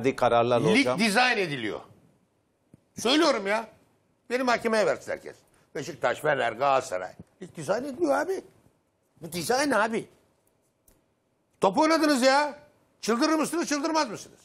verdiği kararlarla Lig dizayn ediliyor. Söylüyorum ya. Beni mahkemeye versin herkes. Beşiktaş, Fener, Galatasaray. Lig dizayn ediliyor abi. Bu dizayn abi. Top oynadınız ya. Çıldırır mısınız, çıldırmaz mısınız?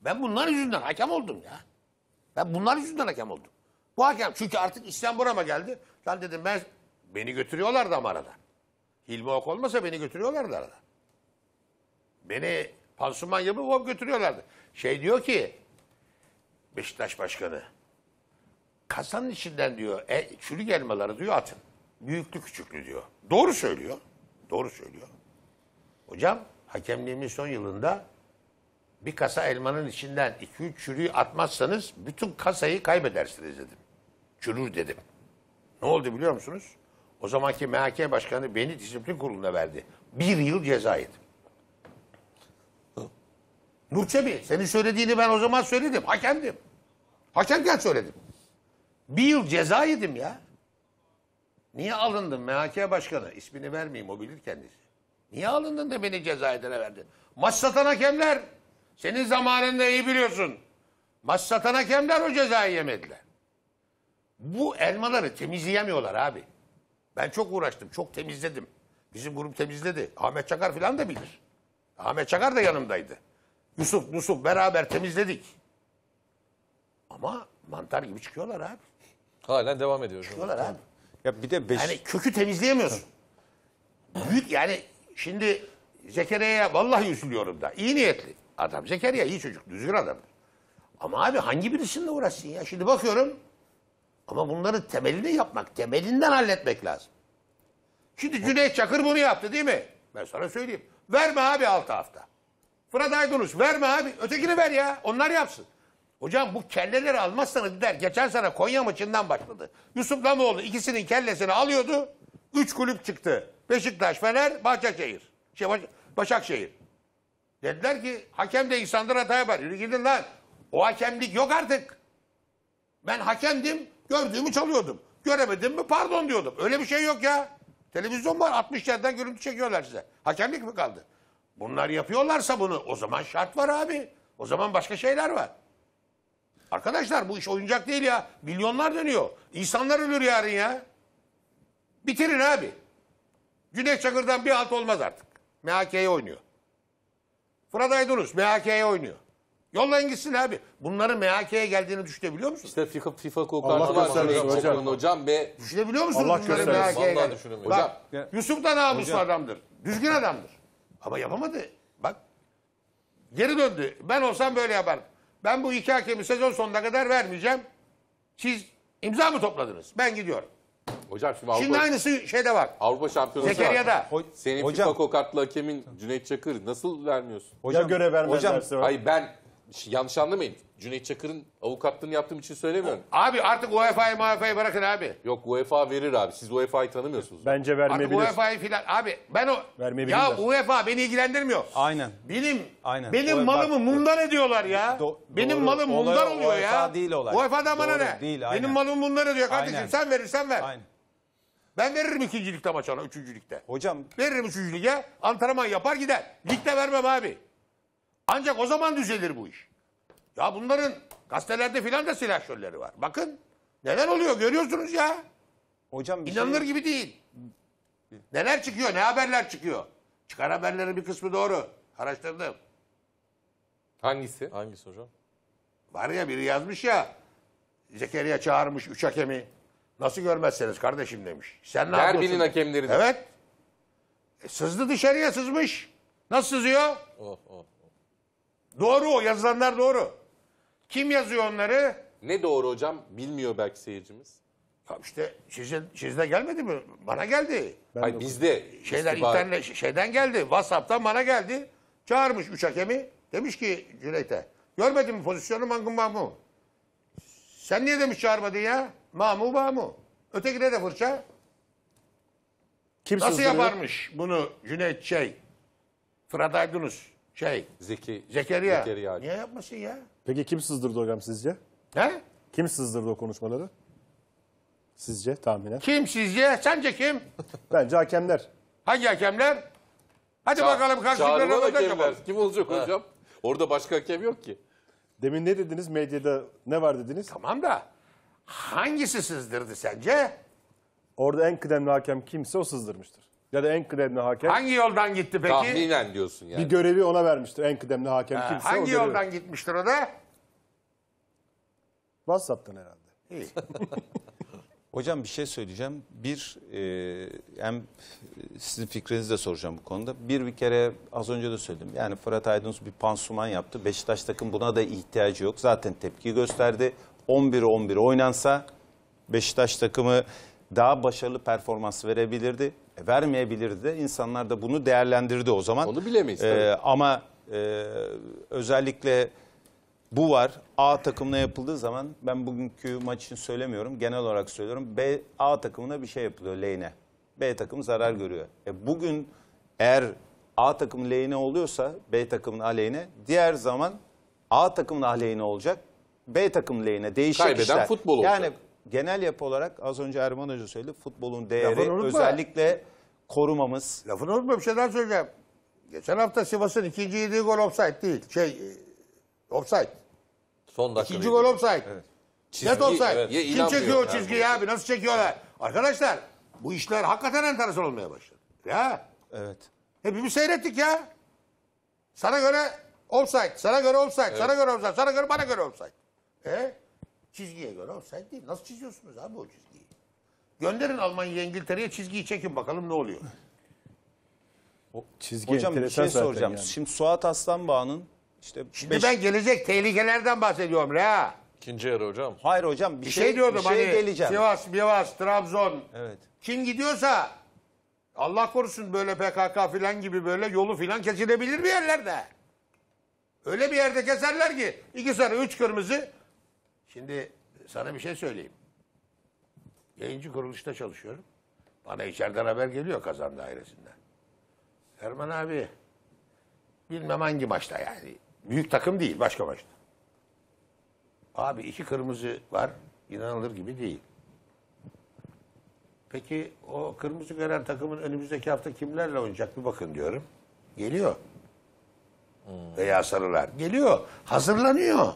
Ben bunlar yüzünden hakem oldum ya. Ben bunlar yüzünden hakem oldum. Bu hakem çünkü artık İslam burama geldi. Lan dedim ben beni götürüyorlardı ama arada. Hilmi Ok olmasa beni götürüyorlardı arada. Beni Pansuman yapıp hop götürüyorlardı. Şey diyor ki Beşiktaş Başkanı kasanın içinden diyor e, çürük elmaları diyor atın. Büyüklü küçüklü diyor. Doğru söylüyor. Doğru söylüyor. Hocam hakemliğimin son yılında bir kasa elmanın içinden 2-3 çürüğü atmazsanız bütün kasayı kaybedersiniz dedim. Çürür dedim. Ne oldu biliyor musunuz? O zamanki MHK başkanı beni disiplin kuruluna verdi. Bir yıl ceza yedim. Nurçebi senin söylediğini ben o zaman söyledim. Hakemdim. Hakemken söyledim. Bir yıl ceza yedim ya. Niye alındın MHK başkanı? İsmini vermeyeyim o bilir kendisi. Niye alındın da beni cezaevine verdin? Maç satan hakemler. Senin zamanında iyi biliyorsun. Maç satan hakemler o cezayı yemediler. Bu elmaları temizleyemiyorlar abi. Ben çok uğraştım, çok temizledim. Bizim grup temizledi. Ahmet Çakar falan da bilir. Ahmet Çakar da yanımdaydı. Yusuf, Yusuf beraber temizledik. Ama mantar gibi çıkıyorlar abi. Halen devam ediyoruz. Çıkıyorlar abi. Ya bir de beş... Yani kökü temizleyemiyorsun. Büyük yani şimdi Zekeriya'ya vallahi üzülüyorum da. İyi niyetli adam. Zekeriya iyi çocuk, düzgün adam. Ama abi hangi birisinle uğraşsın ya? Şimdi bakıyorum ama bunların temelini yapmak, temelinden halletmek lazım. Şimdi Cüneyt Çakır bunu yaptı değil mi? Ben sana söyleyeyim. Verme abi altı hafta. Fırat Ayduruş verme abi. Ötekini ver ya. Onlar yapsın. Hocam bu kelleleri almazsanız gider. Geçen sene Konya maçından başladı. Yusuf Lamoğlu ikisinin kellesini alıyordu. Üç kulüp çıktı. Beşiktaş, Fener, Bahçeşehir. Şey, Baş Başakşehir. Dediler ki hakem de insandır hata yapar. Yürü gidin lan. O hakemlik yok artık. Ben hakemdim. Gördüğümü çalıyordum. Göremedim mi pardon diyordum. Öyle bir şey yok ya. Televizyon var 60 yerden görüntü çekiyorlar size. Hakemlik mi kaldı? Bunlar yapıyorlarsa bunu o zaman şart var abi. O zaman başka şeyler var. Arkadaşlar bu iş oyuncak değil ya. Milyonlar dönüyor. İnsanlar ölür yarın ya. Bitirin abi. Güneş Çakır'dan bir alt olmaz artık. MHK'ye oynuyor. Fırat Aydınus MHK'ye oynuyor. Yollayın gitsin abi. Bunların MHK'ye geldiğini düşünebiliyor musun? İşte FIFA, FIFA kokartı var. Hocam. hocam. hocam be. Düşünebiliyor musunuz Allah bunların MHK'ye Vallahi geldiğini? düşünemiyorum. Bak, Yusuf da namuslu adamdır. Düzgün adamdır. Ama yapamadı. Bak geri döndü. Ben olsam böyle yapardım. Ben bu iki hakemi sezon sonuna kadar vermeyeceğim. Siz imza mı topladınız? Ben gidiyorum. Hocam şimdi Avrupa, Şimdi aynısı şeyde var. Avrupa Şampiyonası Zekeriya'da. var. Senin hocam, FIFA kokartlı hakemin Cüneyt Çakır nasıl vermiyorsun? Hocam, hocam göre vermezlerse. Hocam, hayır ben yanlış anlamayın. Cüneyt Çakır'ın avukatlığını yaptığım için söylemiyorum. Abi artık UEFA'yı UEFA'yı bırakın abi. Yok UEFA verir abi. Siz UEFA'yı tanımıyorsunuz. Bence Artık vermeyebilir. UEFA'yı filan. Abi ben o... Vermeyebilirler. Ya UEFA beni ilgilendirmiyor. Aynen. Benim Aynen. benim O- malımı bak- mundar ediyorlar ya. Do- benim doğru. malım Olay mundar o, ya. UEFA değil olay. da bana Doğru, ne? değil, aynen. benim malımı mundar ediyor kardeşim. Aynen. Sen verirsen ver. Aynen. Ben veririm ikincilikte maç ona, üçüncülükte. Hocam Veririm üçüncü lige, antrenman yapar gider. Ligde vermem abi. Ancak o zaman düzelir bu iş. Ya bunların gazetelerde filan da silah silahşörleri var. Bakın neler oluyor görüyorsunuz ya. Hocam bir İnanılır şey... gibi değil. Neler çıkıyor, ne haberler çıkıyor. Çıkar haberlerin bir kısmı doğru. Araştırdım. Hangisi? Hangisi hocam? Var ya biri yazmış ya. Zekeriya çağırmış üç hakemi. Nasıl görmezseniz kardeşim demiş. Sen ne Derbinin yapıyorsun? hakemleri Evet. E, sızdı dışarıya sızmış. Nasıl sızıyor? Oh, oh. Doğru o yazılanlar doğru. Kim yazıyor onları? Ne doğru hocam? Bilmiyor belki seyircimiz. Ya işte size, sizde gelmedi mi? Bana geldi. Ben Hayır bizde. Şeyler internet şey, şeyden geldi. WhatsApp'tan bana geldi. Çağırmış üç hakemi. Demiş ki Cüneyt'e. Görmedin mi pozisyonu Mangun Mahmu? Sen niye demiş çağırmadın ya? Mahmu Mahmu. ne de fırça. Kim Nasıl yaparmış bunu Cüneyt şey? Fırat Aydınus. Şey, Zeki, Zekeriya. Zekeriya. Niye yapmasın ya? Peki kim sızdırdı hocam sizce? Ne? Kim sızdırdı o konuşmaları? Sizce tahminen. Kim sizce? Sence kim? Bence hakemler. Hangi hakemler? Hadi Ça bakalım karşılıklarına da hakemler. Kim olacak ha. hocam? Orada başka hakem yok ki. Demin ne dediniz? Medyada ne var dediniz? Tamam da hangisi sızdırdı sence? Orada en kıdemli hakem kimse o sızdırmıştır ya da en kıdemli hakem Hangi yoldan gitti peki? Tahminen diyorsun yani. bir görevi ona vermiştir en kıdemli hakem Ha, kimse o hangi görevi. yoldan gitmiştir o da? WhatsApp'tan herhalde. İyi. Hocam bir şey söyleyeceğim. Bir, e, hem sizin fikrinizi de soracağım bu konuda. Bir bir kere az önce de söyledim. Yani Fırat Aydınus bir pansuman yaptı. Beşiktaş takım buna da ihtiyacı yok. Zaten tepki gösterdi. 11-11 oynansa Beşiktaş takımı daha başarılı performans verebilirdi vermeyebilirdi de insanlar da bunu değerlendirdi o zaman. Onu bilemeyiz. Ee, ama e, özellikle bu var. A takımına yapıldığı zaman ben bugünkü maç için söylemiyorum. Genel olarak söylüyorum. B A takımına bir şey yapılıyor lehine. B takım zarar görüyor. E bugün eğer A takım lehine oluyorsa B takımın aleyhine diğer zaman A takımın aleyhine olacak. B takım lehine değişik Kaybeden işler. futbol olacak. Yani genel yapı olarak az önce Erman Hoca söyledi futbolun değeri özellikle korumamız. Lafını unutma bir şeyler söyleyeceğim. Geçen hafta Sivas'ın ikinci yediği gol offside değil. Şey e, offside. Son dakika. İkinci gol offside. Evet. Net offside. evet. Kim çekiyor o yani. abi? Nasıl çekiyorlar? Arkadaşlar bu işler hakikaten enteresan olmaya başladı. Ya Evet. hepimiz seyrettik ya. Sana göre offside, sana göre offside, sana göre offside, sana göre bana göre offside. E? Çizgiye göre offside değil. Nasıl çiziyorsunuz abi o çizgiyi? Gönderin Almanya'ya İngiltere'ye çizgiyi çekin bakalım ne oluyor. O çizgi Hocam bir şey soracağım. yani. Şimdi Suat Aslanbağ'ın işte Şimdi beş- ben gelecek tehlikelerden bahsediyorum la. İkinci yarı hocam. Hayır hocam bir, Bir şey, şey, diyordum bir şey hani geleceğim. Sivas, Mivas, Trabzon Evet. kim gidiyorsa Allah korusun böyle PKK filan gibi böyle yolu filan kesilebilir bir yerlerde. Öyle bir yerde keserler ki iki sarı üç kırmızı Şimdi sana bir şey söyleyeyim. Yayıncı kuruluşta çalışıyorum. Bana içeriden haber geliyor kazan dairesinden. Erman abi bilmem hangi maçta yani. Büyük takım değil başka maçta. Abi iki kırmızı var inanılır gibi değil. Peki o kırmızı gören takımın önümüzdeki hafta kimlerle oynayacak bir bakın diyorum. Geliyor. Hmm. Veya sarılar. Geliyor. Hazırlanıyor.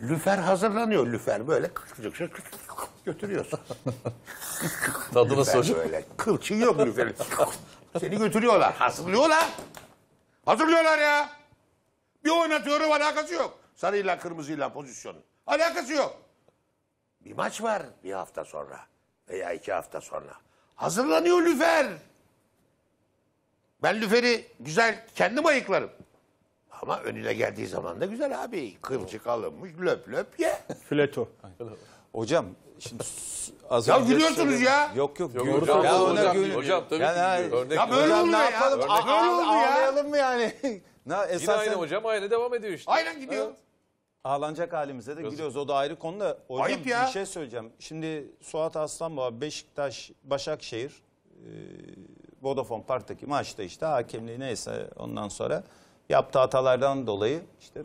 Lüfer hazırlanıyor lüfer böyle götürüyorsun. Tadı nasıl hocam? Böyle kılçığı yok lüferin. Seni götürüyorlar, hazırlıyorlar. Hazırlıyorlar ya. Bir oynatıyorum alakası yok. Sarıyla kırmızıyla pozisyonu. Alakası yok. Bir maç var bir hafta sonra veya iki hafta sonra. Hazırlanıyor lüfer. Ben lüferi güzel kendim ayıklarım. Ama önüne geldiği zaman da güzel abi. Kılçık alınmış löp löp ye. Fileto. Hocam şimdi az Ya önce gülüyorsunuz ya. Yok yok. yok hocam, ya ona hocam, hocam, tabii ki Örnek- ya böyle hocam, oluyor ne ya. yapalım? Örnek- Aa, Böyle oluyor ya. Ağlayalım mı yani? ne Yine aynı hocam aynı devam ediyor işte. Aynen gidiyor. ağlanacak halimize de gülüyoruz. O da ayrı konu da. Hocam Ayıp ya. bir şey söyleyeceğim. Şimdi Suat Aslanbaba Beşiktaş Başakşehir e, Vodafone Park'taki maçta işte hakemliği neyse ondan sonra yaptığı hatalardan dolayı işte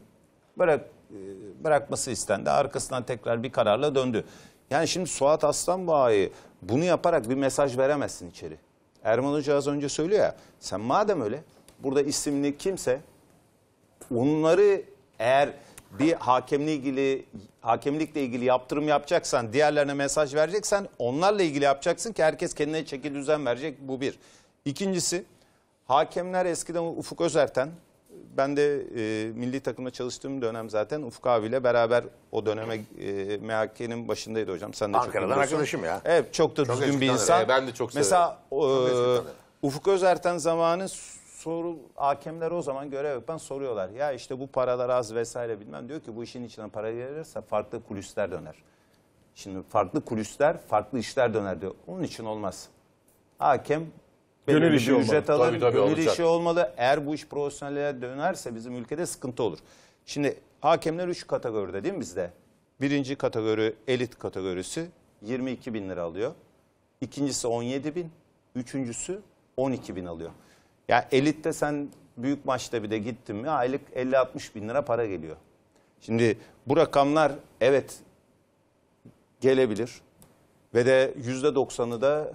bırak e, bırakması istendi. Arkasından tekrar bir kararla döndü. Yani şimdi Suat Aslanbağ'ı bunu yaparak bir mesaj veremezsin içeri. Erman Hoca az önce söylüyor ya sen madem öyle burada isimli kimse onları eğer bir hakemle ilgili hakemlikle ilgili yaptırım yapacaksan, diğerlerine mesaj vereceksen onlarla ilgili yapacaksın ki herkes kendine çeki düzen verecek bu bir. İkincisi hakemler eskiden Ufuk Özerten ben de e, milli takımda çalıştığım dönem zaten Ufuk abiyle beraber o döneme e, MHK'nin başındaydı hocam. Sen de Ankara'dan biliyorsun. arkadaşım ya. Evet çok da Çok düzgün bir eski insan. E, ben de çok Mesela e, Ufuk Özerten zamanı soru hakemler o zaman görev yapan soruyorlar. Ya işte bu paralar az vesaire bilmem diyor ki bu işin içine para girilirse farklı kulisler döner. Şimdi farklı kulisler farklı işler döner diyor. Onun için olmaz. Hakem belirli gönül işi bir ücret olmalı. alır. Tabii, tabii, gönül olacak. işi olmalı. Eğer bu iş profesyonele dönerse bizim ülkede sıkıntı olur. Şimdi hakemler üç kategoride değil mi bizde? Birinci kategori elit kategorisi 22 bin lira alıyor. İkincisi 17 bin. Üçüncüsü 12 bin alıyor. Ya yani elitte sen büyük maçta bir de gittin mi aylık 50-60 bin lira para geliyor. Şimdi bu rakamlar evet gelebilir. Ve de %90'ı da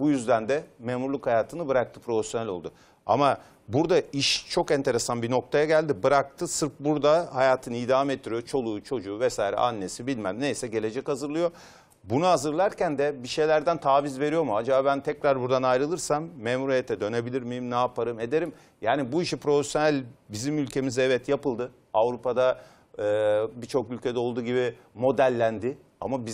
bu yüzden de memurluk hayatını bıraktı, profesyonel oldu. Ama burada iş çok enteresan bir noktaya geldi. Bıraktı sırf burada hayatını idam ettiriyor. Çoluğu, çocuğu vesaire annesi bilmem neyse gelecek hazırlıyor. Bunu hazırlarken de bir şeylerden taviz veriyor mu? Acaba ben tekrar buradan ayrılırsam memuriyete dönebilir miyim? Ne yaparım? Ederim. Yani bu işi profesyonel bizim ülkemizde evet yapıldı. Avrupa'da birçok ülkede olduğu gibi modellendi. Ama biz